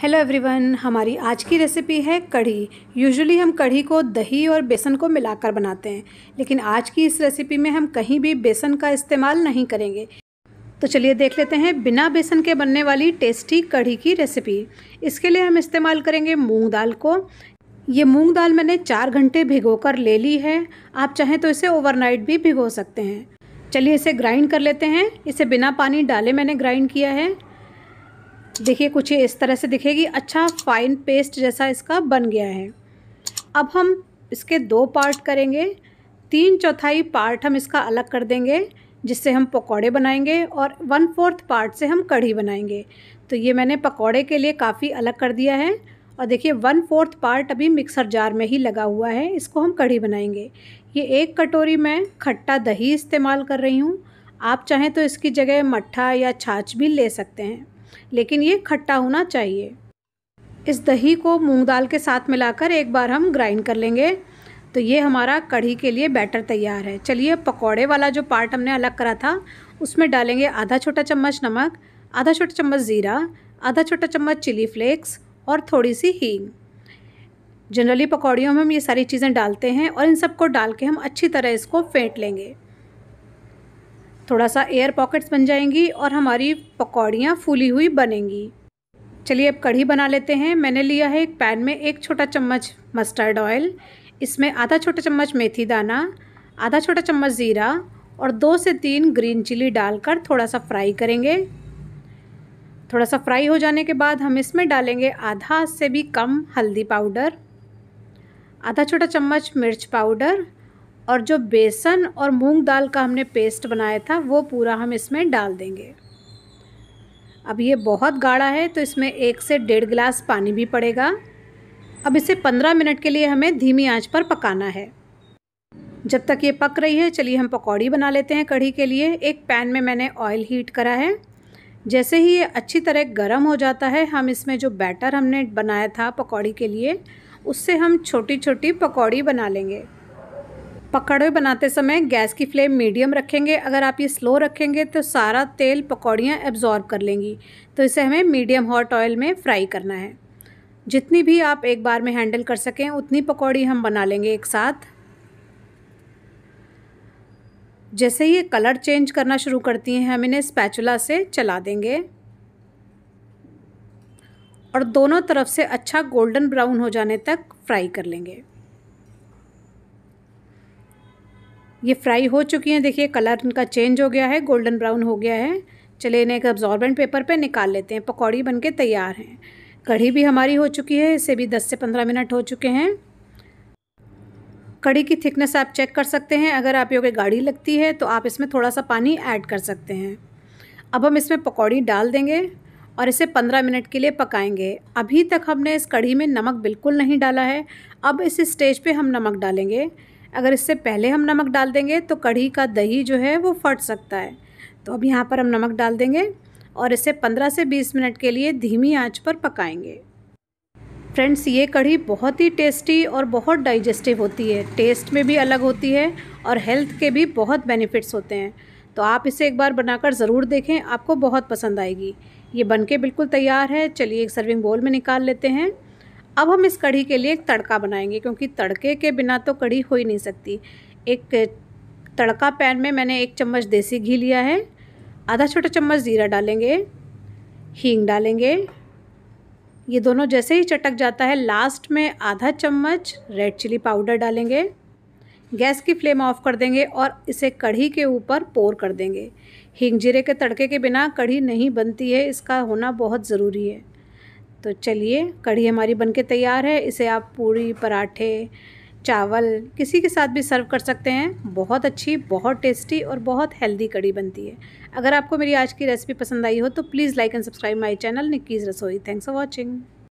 hello everyone हमारी आज की रेसिपी है कढ़ी यूजुअली हम कढ़ी को दही और बेसन को मिलाकर बनाते हैं लेकिन आज की इस रेसिपी में हम कहीं भी बेसन का इस्तेमाल नहीं करेंगे तो चलिए देख लेते हैं बिना बेसन के बनने वाली टेस्टी कढ़ी की रेसिपी इसके लिए हम इस्तेमाल करेंगे मूंग दाल को ये मूंग दाल मैंने चार घंटे भिगो कर ले ली है आप चाहें तो इसे ओवरनाइट भी भिगो सकते हैं चलिए इसे ग्राइंड कर लेते हैं इसे बिना पानी डाले मैंने ग्राइंड किया है देखिए कुछ इस तरह से दिखेगी अच्छा फाइन पेस्ट जैसा इसका बन गया है अब हम इसके दो पार्ट करेंगे तीन चौथाई पार्ट हम इसका अलग कर देंगे जिससे हम पकौड़े बनाएंगे और वन फोर्थ पार्ट से हम कढ़ी बनाएंगे तो ये मैंने पकौड़े के लिए काफ़ी अलग कर दिया है और देखिए वन फोर्थ पार्ट अभी मिक्सर जार में ही लगा हुआ है इसको हम कढ़ी बनाएंगे ये एक कटोरी में खट्टा दही इस्तेमाल कर रही हूँ आप चाहें तो इसकी जगह मट्ठा या छाछ भी ले सकते हैं लेकिन ये खट्टा होना चाहिए इस दही को मूंग दाल के साथ मिलाकर एक बार हम ग्राइंड कर लेंगे तो ये हमारा कढ़ी के लिए बैटर तैयार है चलिए पकौड़े वाला जो पार्ट हमने अलग करा था उसमें डालेंगे आधा छोटा चम्मच नमक आधा छोटा चम्मच ज़ीरा आधा छोटा चम्मच चिली फ्लेक्स और थोड़ी सी हींग जनरली पकौड़ियों में हम ये सारी चीज़ें डालते हैं और इन सबको डाल के हम अच्छी तरह इसको फेंट लेंगे थोड़ा सा एयर पॉकेट्स बन जाएंगी और हमारी पकौड़ियाँ फूली हुई बनेंगी चलिए अब कढ़ी बना लेते हैं मैंने लिया है एक पैन में एक छोटा चम्मच मस्टर्ड ऑयल इसमें आधा छोटा चम्मच मेथी दाना आधा छोटा चम्मच ज़ीरा और दो से तीन ग्रीन चिली डालकर थोड़ा सा फ्राई करेंगे थोड़ा सा फ्राई हो जाने के बाद हम इसमें डालेंगे आधा से भी कम हल्दी पाउडर आधा छोटा चम्मच मिर्च पाउडर और जो बेसन और मूंग दाल का हमने पेस्ट बनाया था वो पूरा हम इसमें डाल देंगे अब ये बहुत गाढ़ा है तो इसमें एक से डेढ़ गिलास पानी भी पड़ेगा अब इसे पंद्रह मिनट के लिए हमें धीमी आंच पर पकाना है जब तक ये पक रही है चलिए हम पकौड़ी बना लेते हैं कढ़ी के लिए एक पैन में मैंने ऑयल हीट करा है जैसे ही ये अच्छी तरह गर्म हो जाता है हम इसमें जो बैटर हमने बनाया था पकौड़ी के लिए उससे हम छोटी छोटी पकौड़ी बना लेंगे पकौड़े बनाते समय गैस की फ्लेम मीडियम रखेंगे अगर आप ये स्लो रखेंगे तो सारा तेल पकौड़ियाँ एब्जॉर्ब कर लेंगी तो इसे हमें मीडियम हॉट ऑयल में फ्राई करना है जितनी भी आप एक बार में हैंडल कर सकें उतनी पकौड़ी हम बना लेंगे एक साथ जैसे ये कलर चेंज करना शुरू करती हैं हम इन्हें स्पैचुला से चला देंगे और दोनों तरफ से अच्छा गोल्डन ब्राउन हो जाने तक फ्राई कर लेंगे ये फ्राई हो चुकी हैं देखिए कलर इनका चेंज हो गया है गोल्डन ब्राउन हो गया है चलिए इन्हें एक अब्जॉर्बेंट पेपर पे निकाल लेते हैं पकौड़ी बन के तैयार हैं कढ़ी भी हमारी हो चुकी है इसे भी 10 से 15 मिनट हो चुके हैं कढ़ी की थिकनेस आप चेक कर सकते हैं अगर आप योगे गाढ़ी लगती है तो आप इसमें थोड़ा सा पानी ऐड कर सकते हैं अब हम इसमें पकौड़ी डाल देंगे और इसे 15 मिनट के लिए पकाएंगे अभी तक हमने इस कढ़ी में नमक बिल्कुल नहीं डाला है अब इस स्टेज पे हम नमक डालेंगे अगर इससे पहले हम नमक डाल देंगे तो कढ़ी का दही जो है वो फट सकता है तो अब यहाँ पर हम नमक डाल देंगे और इसे 15 से 20 मिनट के लिए धीमी आंच पर पकाएंगे फ्रेंड्स ये कढ़ी बहुत ही टेस्टी और बहुत डाइजेस्टिव होती है टेस्ट में भी अलग होती है और हेल्थ के भी बहुत बेनिफिट्स होते हैं तो आप इसे एक बार बनाकर ज़रूर देखें आपको बहुत पसंद आएगी ये बनके बिल्कुल तैयार है चलिए एक सर्विंग बोल में निकाल लेते हैं अब हम इस कढ़ी के लिए एक तड़का बनाएंगे क्योंकि तड़के के बिना तो कढ़ी हो ही नहीं सकती एक तड़का पैन में मैंने एक चम्मच देसी घी लिया है आधा छोटा चम्मच ज़ीरा डालेंगे हींग डालेंगे ये दोनों जैसे ही चटक जाता है लास्ट में आधा चम्मच रेड चिली पाउडर डालेंगे गैस की फ्लेम ऑफ कर देंगे और इसे कढ़ी के ऊपर पोर कर देंगे हींग जीरे के तड़के के बिना कढ़ी नहीं बनती है इसका होना बहुत ज़रूरी है तो चलिए कढ़ी हमारी बनके तैयार है इसे आप पूरी पराठे चावल किसी के साथ भी सर्व कर सकते हैं बहुत अच्छी बहुत टेस्टी और बहुत हेल्दी कड़ी बनती है अगर आपको मेरी आज की रेसिपी पसंद आई हो तो please like and subscribe my channel Nikki's Rasoi thanks for watching